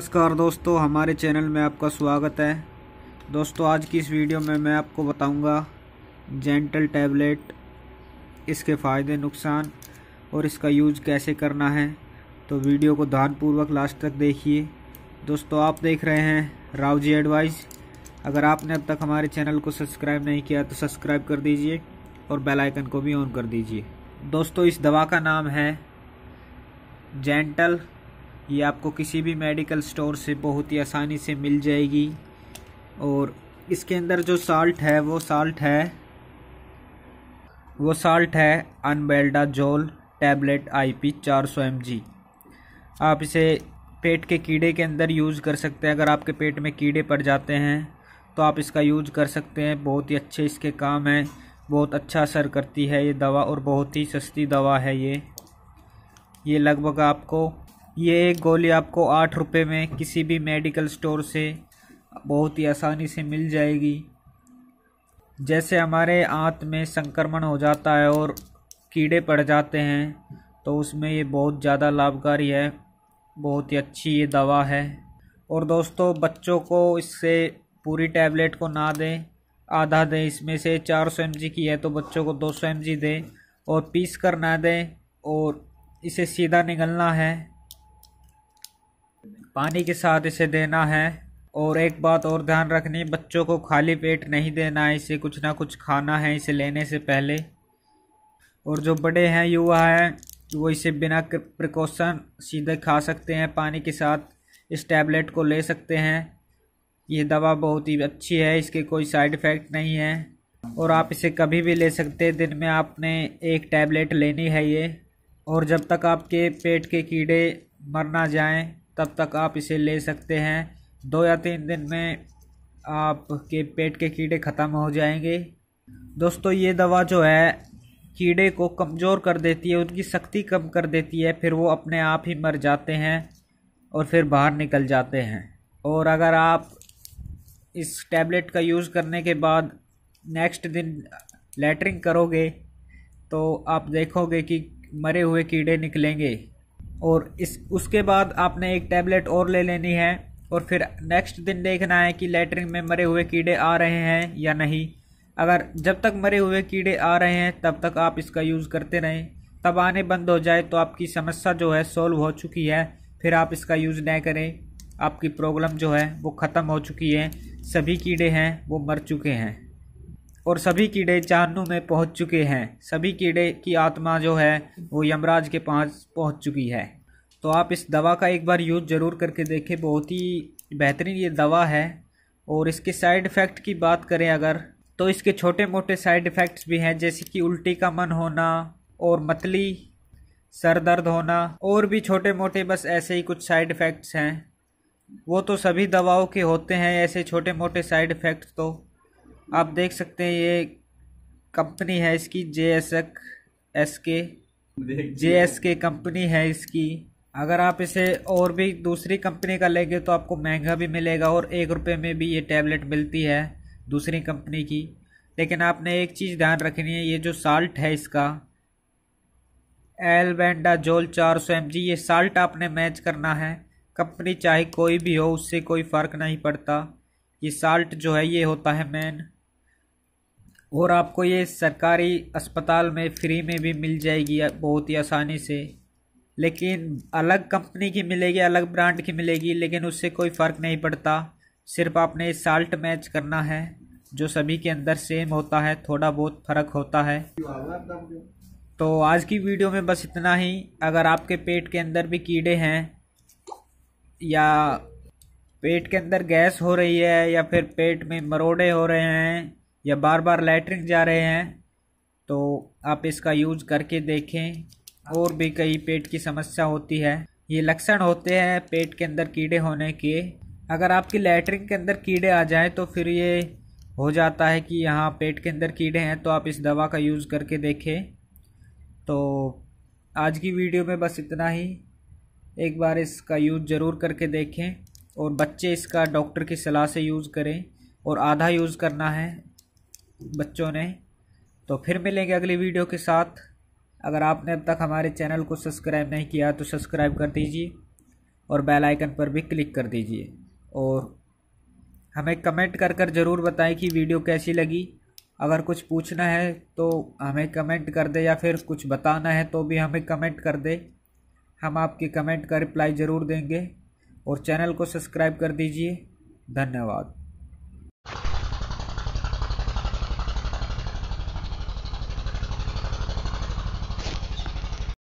नमस्कार दोस्तों हमारे चैनल में आपका स्वागत है दोस्तों आज की इस वीडियो में मैं आपको बताऊंगा जेंटल टैबलेट इसके फ़ायदे नुकसान और इसका यूज कैसे करना है तो वीडियो को ध्यानपूर्वक लास्ट तक देखिए दोस्तों आप देख रहे हैं राव जी एडवाइस अगर आपने अब तक हमारे चैनल को सब्सक्राइब नहीं किया तो सब्सक्राइब कर दीजिए और बेलाइकन को भी ऑन कर दीजिए दोस्तों इस दवा का नाम है जेंटल ये आपको किसी भी मेडिकल स्टोर से बहुत ही आसानी से मिल जाएगी और इसके अंदर जो साल्ट है वो साल्ट है वो साल्ट है अनबेल्डा जोल टैबलेट आईपी 400 एमजी आप इसे पेट के कीड़े के अंदर यूज़ कर सकते हैं अगर आपके पेट में कीड़े पड़ जाते हैं तो आप इसका यूज़ कर सकते हैं बहुत ही अच्छे इसके काम हैं बहुत अच्छा असर करती है ये दवा और बहुत ही सस्ती दवा है ये ये लगभग आपको ये एक गोली आपको आठ रुपये में किसी भी मेडिकल स्टोर से बहुत ही आसानी से मिल जाएगी जैसे हमारे आँत में संक्रमण हो जाता है और कीड़े पड़ जाते हैं तो उसमें ये बहुत ज़्यादा लाभकारी है बहुत ही अच्छी ये दवा है और दोस्तों बच्चों को इससे पूरी टैबलेट को ना दें आधा दें इसमें से चार सौ एम की है तो बच्चों को दो सौ एम दें और पीस कर ना दें और इसे सीधा निगलना है पानी के साथ इसे देना है और एक बात और ध्यान रखनी बच्चों को खाली पेट नहीं देना है इसे कुछ ना कुछ खाना है इसे लेने से पहले और जो बड़े हैं युवा हैं वो इसे बिना प्रिकॉशन सीधे खा सकते हैं पानी के साथ इस टैबलेट को ले सकते हैं ये दवा बहुत ही अच्छी है इसके कोई साइड इफ़ेक्ट नहीं है और आप इसे कभी भी ले सकते हैं दिन में आपने एक टैबलेट लेनी है ये और जब तक आपके पेट के कीड़े मर ना जाएं तब तक आप इसे ले सकते हैं दो या तीन दिन में आपके पेट के कीड़े ख़त्म हो जाएंगे दोस्तों ये दवा जो है कीड़े को कमज़ोर कर देती है उनकी शक्ति कम कर देती है फिर वो अपने आप ही मर जाते हैं और फिर बाहर निकल जाते हैं और अगर आप इस टैबलेट का यूज़ करने के बाद नेक्स्ट दिन लेटरिंग करोगे तो आप देखोगे कि मरे हुए कीड़े निकलेंगे और इस उसके बाद आपने एक टैबलेट और ले लेनी है और फिर नेक्स्ट दिन देखना है कि लेटरिन में मरे हुए कीड़े आ रहे हैं या नहीं अगर जब तक मरे हुए कीड़े आ रहे हैं तब तक आप इसका यूज़ करते रहें तब आने बंद हो जाए तो आपकी समस्या जो है सॉल्व हो चुकी है फिर आप इसका यूज़ न करें आपकी प्रॉब्लम जो है वो ख़त्म हो चुकी है सभी कीड़े हैं वो मर चुके हैं और सभी कीड़े जहन्नुम में पहुंच चुके हैं सभी कीड़े की आत्मा जो है वो यमराज के पास पहुंच चुकी है तो आप इस दवा का एक बार यूज़ ज़रूर करके देखें बहुत ही बेहतरीन ये दवा है और इसके साइड इफ़ेक्ट की बात करें अगर तो इसके छोटे मोटे साइड इफ़ेक्ट्स भी हैं जैसे कि उल्टी का मन होना और मतली सर दर्द होना और भी छोटे मोटे बस ऐसे ही कुछ साइड इफ़ेक्ट्स हैं वो तो सभी दवाओं के होते हैं ऐसे छोटे मोटे साइड इफ़ेक्ट्स तो आप देख सकते हैं ये कंपनी है इसकी जे एस एक एस के जे एस के कंपनी है इसकी अगर आप इसे और भी दूसरी कंपनी का लेंगे तो आपको महंगा भी मिलेगा और एक रुपये में भी ये टैबलेट मिलती है दूसरी कंपनी की लेकिन आपने एक चीज़ ध्यान रखनी है ये जो साल्ट है इसका जोल चार सौ एम जी ये साल्ट आपने मैच करना है कंपनी चाहे कोई भी हो उससे कोई फ़र्क नहीं पड़ता ये साल्ट जो है ये होता है मैन और आपको ये सरकारी अस्पताल में फ्री में भी मिल जाएगी बहुत ही आसानी से लेकिन अलग कंपनी की मिलेगी अलग ब्रांड की मिलेगी लेकिन उससे कोई फ़र्क नहीं पड़ता सिर्फ आपने साल्ट मैच करना है जो सभी के अंदर सेम होता है थोड़ा बहुत फ़र्क होता है तो आज की वीडियो में बस इतना ही अगर आपके पेट के अंदर भी कीड़े हैं या पेट के अंदर गैस हो रही है या फिर पेट में मरोड़े हो रहे हैं या बार बार लैट्रिन जा रहे हैं तो आप इसका यूज करके देखें और भी कई पेट की समस्या होती है ये लक्षण होते हैं पेट के अंदर कीड़े होने के अगर आपकी लैट्रिन के अंदर कीड़े आ जाएं तो फिर ये हो जाता है कि यहाँ पेट के अंदर कीड़े हैं तो आप इस दवा का यूज़ करके देखें तो आज की वीडियो में बस इतना ही एक बार इसका यूज़ ज़रूर करके देखें और बच्चे इसका डॉक्टर की सलाह से यूज़ करें और आधा यूज़ करना है बच्चों ने तो फिर मिलेंगे अगली वीडियो के साथ अगर आपने अब तक हमारे चैनल को सब्सक्राइब नहीं किया तो सब्सक्राइब कर दीजिए और बेल आइकन पर भी क्लिक कर दीजिए और हमें कमेंट कर कर ज़रूर बताएं कि वीडियो कैसी लगी अगर कुछ पूछना है तो हमें कमेंट कर दे या फिर कुछ बताना है तो भी हमें कमेंट कर दे हम आपके कमेंट का रिप्लाई ज़रूर देंगे और चैनल को सब्सक्राइब कर दीजिए धन्यवाद